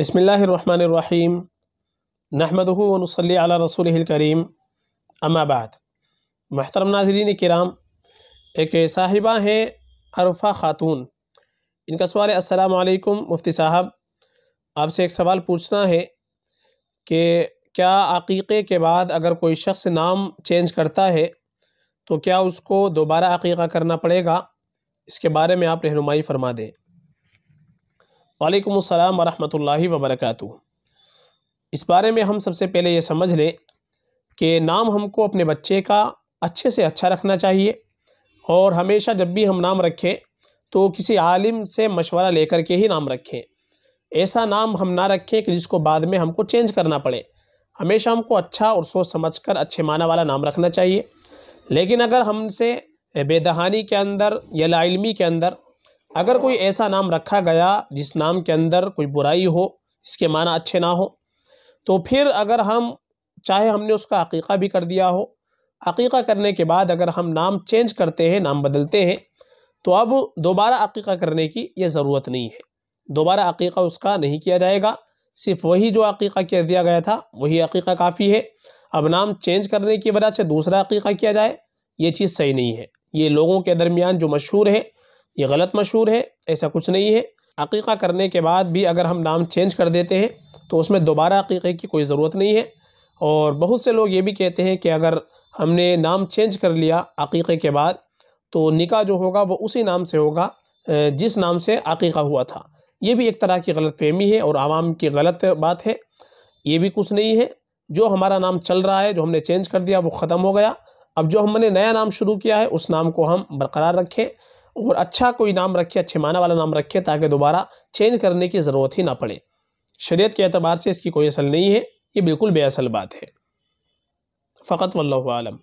बसमीम नहमदनसली रसूल करीम अम्माबाद महतरम नाजरीन कराम एक साहिबा हैं अरफा ख़ातून इनका सवाल है असलकम मुफ्ती साहब आपसे एक सवाल पूछना है कि क्या अकीक़े के बाद अगर कोई शख्स नाम चेंज करता है तो क्या उसको दोबारा अकीक़ा करना पड़ेगा इसके बारे में आप रहनुमाई फरमा दें वालेकुम अस्सलाम वरहमतुल्लाहि वबरकू इस बारे में हम सबसे पहले ये समझ लें कि नाम हमको अपने बच्चे का अच्छे से अच्छा रखना चाहिए और हमेशा जब भी हम नाम रखें तो किसी आलिम से मशवरा लेकर के ही नाम रखें ऐसा नाम हम ना रखें कि जिसको बाद में हमको चेंज करना पड़े हमेशा हमको अच्छा और सोच समझ कर अच्छे माना वाला नाम रखना चाहिए लेकिन अगर हमसे बेदहानी के अंदर या लाइलमी के अंदर अगर कोई ऐसा नाम रखा गया जिस नाम के अंदर कोई बुराई हो जिसके माना अच्छे ना हो तो फिर अगर हम चाहे हमने उसका अकीक़ा भी कर दिया हो अकीक़ा करने के बाद अगर हम नाम चेंज करते हैं नाम बदलते हैं तो अब दोबारा अकीक़ा करने की यह ज़रूरत नहीं है दोबारा अकीक़ा उसका नहीं किया जाएगा सिर्फ़ वही जो अकीक़ा किया दिया गया था वही अकीक़ा काफ़ी है अब नाम चेंज करने की वजह से दूसरा अकीक़ा किया जाए ये चीज़ सही नहीं है ये लोगों के दरमियान जो मशहूर है ये गलत मशहूर है ऐसा कुछ नहीं है अकीक़ा करने के बाद भी अगर हम नाम चेंज कर देते हैं तो उसमें दोबारा अकीक़े की कोई ज़रूरत नहीं है और बहुत से लोग ये भी कहते हैं कि अगर हमने नाम चेंज कर लिया अकीक़े के बाद तो निका जो होगा वो उसी नाम से होगा जिस नाम से अकीक़ा हुआ था ये भी एक तरह की गलत फहमी है और आवाम की गलत बात है ये भी कुछ नहीं है जो हमारा नाम चल रहा है जो हमने चेंज कर दिया वो ख़त्म हो गया अब जो हमने नया नाम शुरू किया है उस नाम को हम बरकरार रखें और अच्छा कोई नाम रखे अच्छे माना वाला नाम रखे ताकि दोबारा चेंज करने की ज़रूरत ही ना पड़े शरीयत के अतबार से इसकी कोई असल नहीं है ये बिल्कुल बेअसल बात है फ़कत वल्लम